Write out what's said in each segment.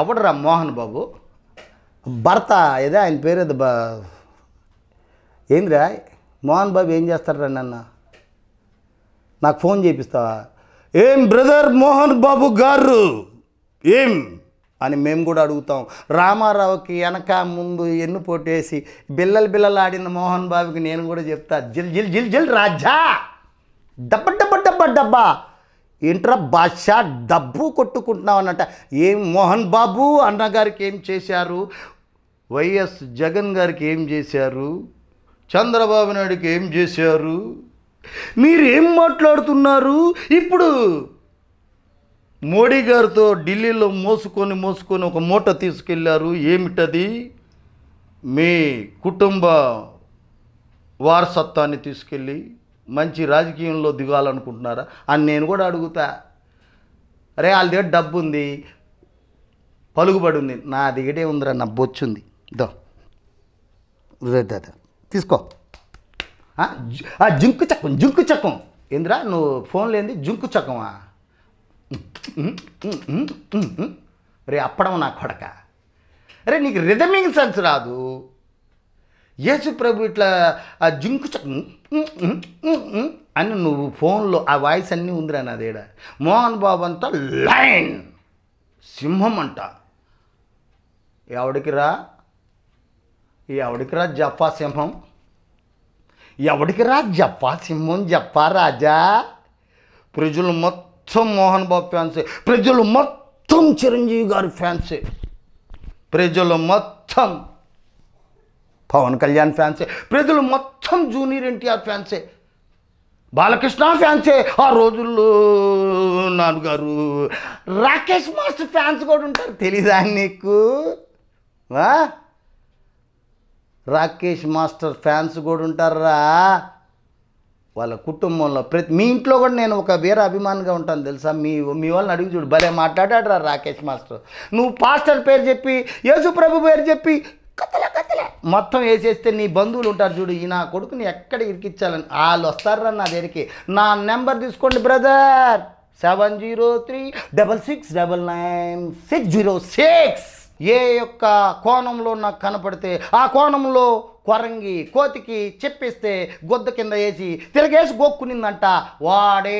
ఎవడరా మోహన్ బాబు భర్త ఏదో ఆయన పేరు అది బా ఏందిరా మోహన్ బాబు ఏం రా నాన్న నాకు ఫోన్ చేపిస్తావా ఏం బ్రదర్ మోహన్ బాబు గారు ఏం అని మేము కూడా అడుగుతాం రామారావుకి వెనక ముందు ఎన్ను పోటేసి బిల్లలు బిల్లలు ఆడిన మోహన్ బాబుకి నేను కూడా చెప్తా జిల్ జిల్ జిల్ జిల్ రాజా డబ్బ డబ్బ డబ్బ డబ్బా ఇంట్రా బాషా డబ్బు కొట్టుకుంటున్నాం అన్నట ఏం మోహన్ బాబు అన్నగారికి ఏం చేశారు వైఎస్ జగన్ గారికి ఏం చేశారు చంద్రబాబు నాయుడికి ఏం చేశారు మీరేం మాట్లాడుతున్నారు ఇప్పుడు మోడీ గారితో ఢిల్లీలో మోసుకొని మోసుకొని ఒక మూట తీసుకెళ్లారు ఏమిటది మీ కుటుంబ వారసత్వాన్ని తీసుకెళ్ళి మంచి రాజకీయంలో దిగాలనుకుంటున్నారా అని నేను కూడా అడుగుతా అరే వాళ్ళ దగ్గర డబ్బు ఉంది పలుగుబడి ఉంది నా దగ్గరే ఉందిరా నా బొచ్చుంది దో తీసుకో ఆ జుంకు చక్కం జుంకు చక్కం ఏందిరా నువ్వు ఫోన్ లేని జుంకు చక్కమా రే అప్పడం నా కొడక రే నీకు రిథమింగ్ సెన్స్ రాదు యేసు ప్రభు ఇట్లా ఆ జుంకు చక్కం అని నువ్వు ఫోన్లో ఆ వాయిస్ అన్నీ ఉందిరా నా దేడ మోహన్ బాబు అంతా లైన్ సింహం అంట ఎవడికిరా ఎవడికిరా జప్పా సింహం ఎవడికిరా జప్పా సింహం జప్పా రాజా ప్రజలు మొత్తం మోహన్ బాబు ఫ్యాన్సే ప్రజలు మొత్తం చిరంజీవి గారి ఫ్యాన్సే ప్రజలు మొత్తం పవన్ కళ్యాణ్ ఫ్యాన్సే ప్రజలు మొత్తం జూనియర్ ఎన్టీఆర్ ఫ్యాన్సే బాలకృష్ణ ఫ్యాన్సే ఆ రోజుల్లో నాన్నగారు రాకేష్ మాస్టర్ ఫ్యాన్స్ కూడా ఉంటారు తెలీదా నీకు రాకేష్ మాస్టర్ ఫ్యాన్స్ కూడా ఉంటారా వాళ్ళ కుటుంబంలో ప్రతి మీ ఇంట్లో కూడా నేను ఒక వేరే అభిమానిగా ఉంటాను తెలుసా మీ మీ వాళ్ళని అడిగి చూడు భలే మాట్లాడాడు రాకేష్ మాస్టర్ నువ్వు పాస్టర్ పేరు చెప్పి యేసు ప్రభు పేరు చెప్పి మొత్తం వేసేస్తే నీ బంధువులు ఉంటారు చూడు ఈ నా కొడుకుని ఎక్కడ ఇరికిచ్చాలని వాళ్ళు వస్తారా నా దగ్గరికి నా నెంబర్ తీసుకోండి brother seven zero three double six double nine six zero six ఏ యొక్క కోణంలో నాకు కనపడితే ఆ కోణంలో కొరంగి కోతికి చెప్పిస్తే గొద్ద కింద వేసి తిరగేసి గోక్కునిందంట వాడే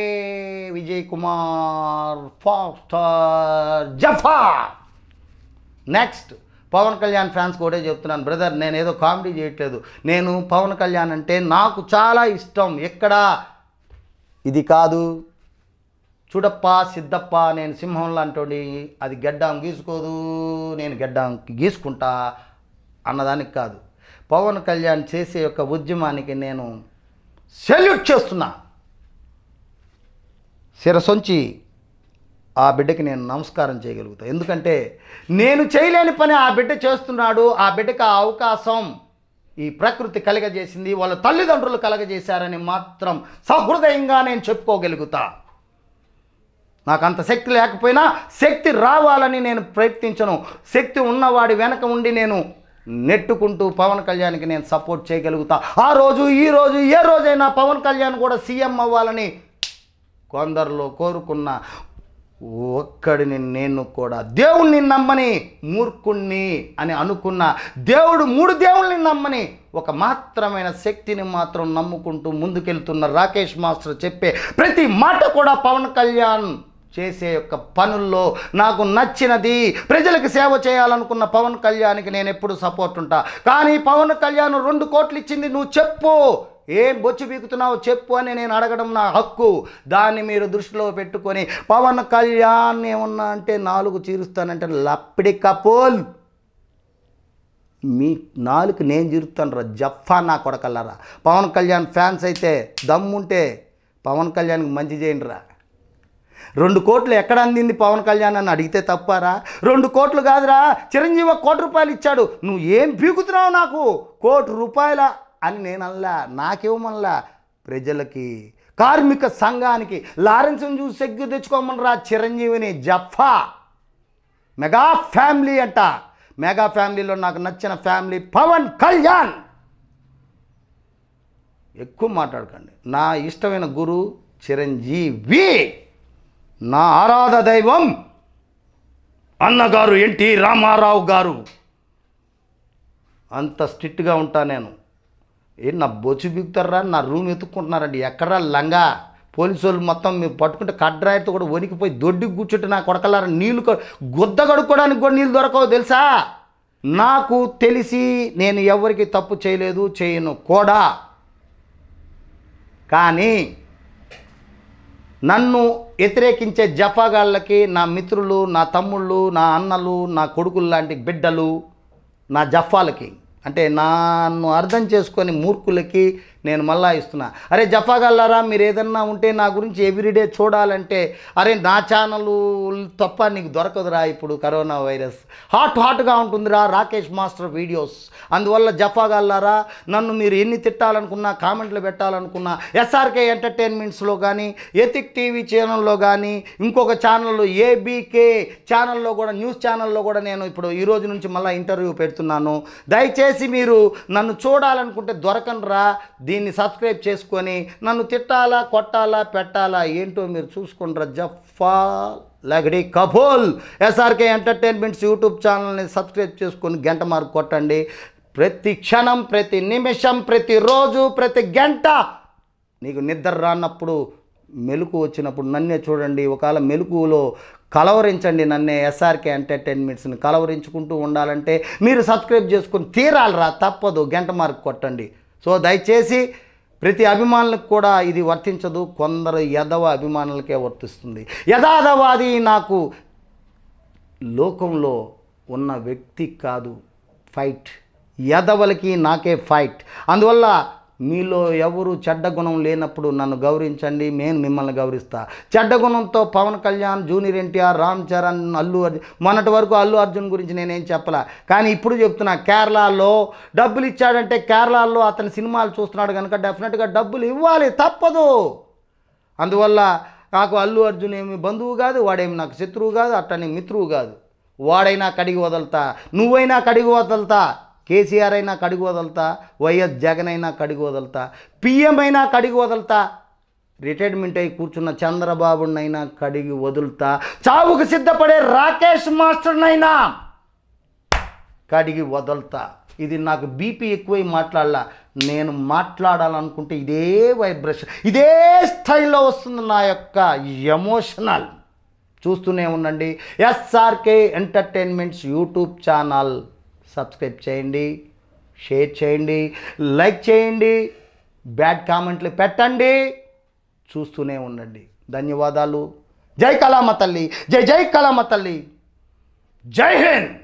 విజయ్ కుమార్ ఫాస్టర్ జఫా నెక్స్ట్ పవన్ కళ్యాణ్ ఫ్యాన్స్ కూడా చెప్తున్నాను బ్రదర్ నేను ఏదో కామెడీ చేయట్లేదు నేను పవన్ కళ్యాణ్ అంటే నాకు చాలా ఇష్టం ఎక్కడ ఇది కాదు చూడప్ప సిద్ధప్ప నేను సింహం లాంటి అది గడ్డాం గీసుకోదు నేను గడ్డాం గీసుకుంటా అన్నదానికి కాదు పవన్ కళ్యాణ్ చేసే యొక్క ఉద్యమానికి నేను సెల్యూట్ చేస్తున్నా శిరసొంచి ఆ బిడ్డకి నేను నమస్కారం చేయగలుగుతాను ఎందుకంటే నేను చేయలేని పని ఆ బిడ్డ చేస్తున్నాడు ఆ బిడ్డకి ఆ అవకాశం ఈ ప్రకృతి కలగజేసింది వాళ్ళ తల్లిదండ్రులు కలగజేశారని మాత్రం సహృదయంగా నేను చెప్పుకోగలుగుతా నాకు అంత శక్తి లేకపోయినా శక్తి రావాలని నేను ప్రయత్నించను శక్తి ఉన్నవాడి వెనక ఉండి నేను నెట్టుకుంటూ పవన్ కళ్యాణ్కి నేను సపోర్ట్ చేయగలుగుతా ఆ రోజు ఈ రోజు ఏ రోజైనా పవన్ కళ్యాణ్ కూడా సీఎం అవ్వాలని కొందరిలో కోరుకున్న ఒక్కడిని నేను కూడా దేవుణ్ణి నమ్మని మూర్ఖుణ్ణి అని అనుకున్న దేవుడు మూడు దేవుళ్ళని నమ్మని ఒక మాత్రమైన శక్తిని మాత్రం నమ్ముకుంటూ ముందుకెళ్తున్న రాకేష్ మాస్టర్ చెప్పే ప్రతి మాట కూడా పవన్ కళ్యాణ్ చేసే యొక్క పనుల్లో నాకు నచ్చినది ప్రజలకు సేవ చేయాలనుకున్న పవన్ కళ్యాణ్కి నేను ఎప్పుడు సపోర్ట్ ఉంటా కానీ పవన్ కళ్యాణ్ రెండు కోట్లు ఇచ్చింది నువ్వు చెప్పు ఏం బొచ్చు పీకుతున్నావు చెప్పు అని నేను అడగడం నా హక్కు దాన్ని మీరు దృష్టిలో పెట్టుకొని పవన్ కళ్యాణ్ ఏమన్నా అంటే నాలుగు చీరుస్తానంటే లప్పిడి కపోల్ మీ నాలుగు నేను చిరుతాను రా జఫా నా కొడకల్లారా పవన్ కళ్యాణ్ ఫ్యాన్స్ అయితే దమ్ముంటే పవన్ కళ్యాణ్కి మంచి చేయండి రా రెండు కోట్లు ఎక్కడ అందింది పవన్ కళ్యాణ్ అని అడిగితే తప్పారా రెండు కోట్లు కాదురా చిరంజీవి కోటి రూపాయలు ఇచ్చాడు నువ్వు ఏం పీకుతున్నావు నాకు కోటి రూపాయల అని నేను అనలా నాకేమనలా ప్రజలకి కార్మిక సంఘానికి లారెన్స్ని చూసి సెగ్గు తెచ్చుకోమనరా చిరంజీవిని జఫా మెగా ఫ్యామిలీ అంట మెగా ఫ్యామిలీలో నాకు నచ్చిన ఫ్యామిలీ పవన్ కళ్యాణ్ ఎక్కువ మాట్లాడకండి నా ఇష్టమైన గురు చిరంజీవి నా ఆరాధ దైవం అన్నగారు ఎన్టీ రామారావు గారు అంత స్ట్రిక్ట్గా ఉంటా నేను ఏ నా బొచ్చు బిగుతారా నా రూమ్ ఎత్తుక్కుంటున్నారండి ఎక్కడా లంగా పోలీసు వాళ్ళు మొత్తం మేము పట్టుకుంటే కడ్రాయితో కూడా వణికిపోయి దొడ్డి కూర్చుంటే నా కొడకలారా నీళ్ళు గుద్ద కడుక్కోవడానికి కూడా నీళ్ళు దొరకవు తెలుసా నాకు తెలిసి నేను ఎవరికి తప్పు చేయలేదు చేయను కూడా కానీ నన్ను వ్యతిరేకించే జఫాగాళ్ళకి నా మిత్రులు నా తమ్ముళ్ళు నా అన్నలు నా కొడుకులు లాంటి బిడ్డలు నా జఫాలకి అంటే నన్ను అర్థం చేసుకొని మూర్ఖులకి నేను మళ్ళా ఇస్తున్నా అరే జఫాగల్లారా మీరు ఏదన్నా ఉంటే నా గురించి ఎవ్రీడే చూడాలంటే అరే నా ఛానల్ తప్ప నీకు దొరకదురా ఇప్పుడు కరోనా వైరస్ హాట్ హాట్గా ఉంటుందిరా రాకేష్ మాస్టర్ వీడియోస్ అందువల్ల జఫాగల్లారా నన్ను మీరు ఎన్ని తిట్టాలనుకున్నా కామెంట్లు పెట్టాలనుకున్నా ఎస్ఆర్కే ఎంటర్టైన్మెంట్స్లో కానీ ఎథిక్ టీవీ ఛానల్లో కానీ ఇంకొక ఛానల్లో ఏబీకే ఛానల్లో కూడా న్యూస్ ఛానల్లో కూడా నేను ఇప్పుడు ఈ రోజు నుంచి మళ్ళీ ఇంటర్వ్యూ పెడుతున్నాను దయచేసి మీరు నన్ను చూడాలనుకుంటే దొరకనరా దీన్ని సబ్స్క్రైబ్ చేసుకొని నన్ను తిట్టాలా కొట్టాలా పెట్టాలా ఏంటో మీరు చూసుకుంటారా జఫా లగడి కబోల్ ఎస్ఆర్కే ఎంటర్టైన్మెంట్స్ యూట్యూబ్ ఛానల్ని సబ్స్క్రైబ్ చేసుకొని గంట మార్కు కొట్టండి ప్రతి క్షణం ప్రతి నిమిషం ప్రతిరోజు ప్రతి గంట నీకు నిద్ర రానప్పుడు మెలకు వచ్చినప్పుడు నన్నే చూడండి ఒకవేళ మెలకులో కలవరించండి నన్నే ఎస్ఆర్కే ఎంటర్టైన్మెంట్స్ని కలవరించుకుంటూ ఉండాలంటే మీరు సబ్స్క్రైబ్ చేసుకుని తీరాలరా తప్పదు గంట మార్క్ కొట్టండి సో దయచేసి ప్రతి అభిమానులకు కూడా ఇది వర్తించదు కొందరు యదవ అభిమానులకే వర్తిస్తుంది యథాదవాది నాకు లోకంలో ఉన్న వ్యక్తి కాదు ఫైట్ యదవలకి నాకే ఫైట్ అందువల్ల మీలో ఎవరు చెడ్డ గుణం లేనప్పుడు నన్ను గౌరవించండి నేను మిమ్మల్ని గౌరవిస్తా చెడ్డ గుణంతో పవన్ కళ్యాణ్ జూనియర్ ఎన్టీఆర్ రామ్ చరణ్ అల్లు అర్జున్ మొన్నటి వరకు అల్లు అర్జున్ గురించి నేనేం చెప్పలా కానీ ఇప్పుడు చెప్తున్నా కేరళలో డబ్బులు ఇచ్చాడంటే కేరళలో అతని సినిమాలు చూస్తున్నాడు కనుక డెఫినెట్గా డబ్బులు ఇవ్వాలి తప్పదు అందువల్ల నాకు అల్లు అర్జున్ ఏమి బంధువు కాదు వాడేమి నాకు శత్రువు కాదు అట్టని మిత్రువు కాదు వాడైనా కడిగి వదలతా నువ్వైనా కడిగి వదలతా కేసీఆర్ అయినా కడుగు వదులుతా వైఎస్ జగన్ అయినా కడుగు వదులుతా పిఎం అయినా కడిగి వదులుతా రిటైర్మెంట్ అయి కూర్చున్న చంద్రబాబునైనా కడిగి వదులుతా చావుకు సిద్ధపడే రాకేష్ మాస్టర్నైనా కడిగి వదులుతా ఇది నాకు బీపీ ఎక్కువై మాట్లాడాల నేను మాట్లాడాలనుకుంటే ఇదే వైబ్రేషన్ ఇదే స్థాయిలో వస్తుంది నా యొక్క ఎమోషనల్ చూస్తూనే ఉండండి SRK entertainments YouTube channel subscribe చేయండి షేర్ చేయండి లైక్ చేయండి బ్యాడ్ కామెంట్లు పెట్టండి చూస్తూనే ఉండండి ధన్యవాదాలు జై కళామ తల్లి జై జై కళామ తల్లి జై హింద్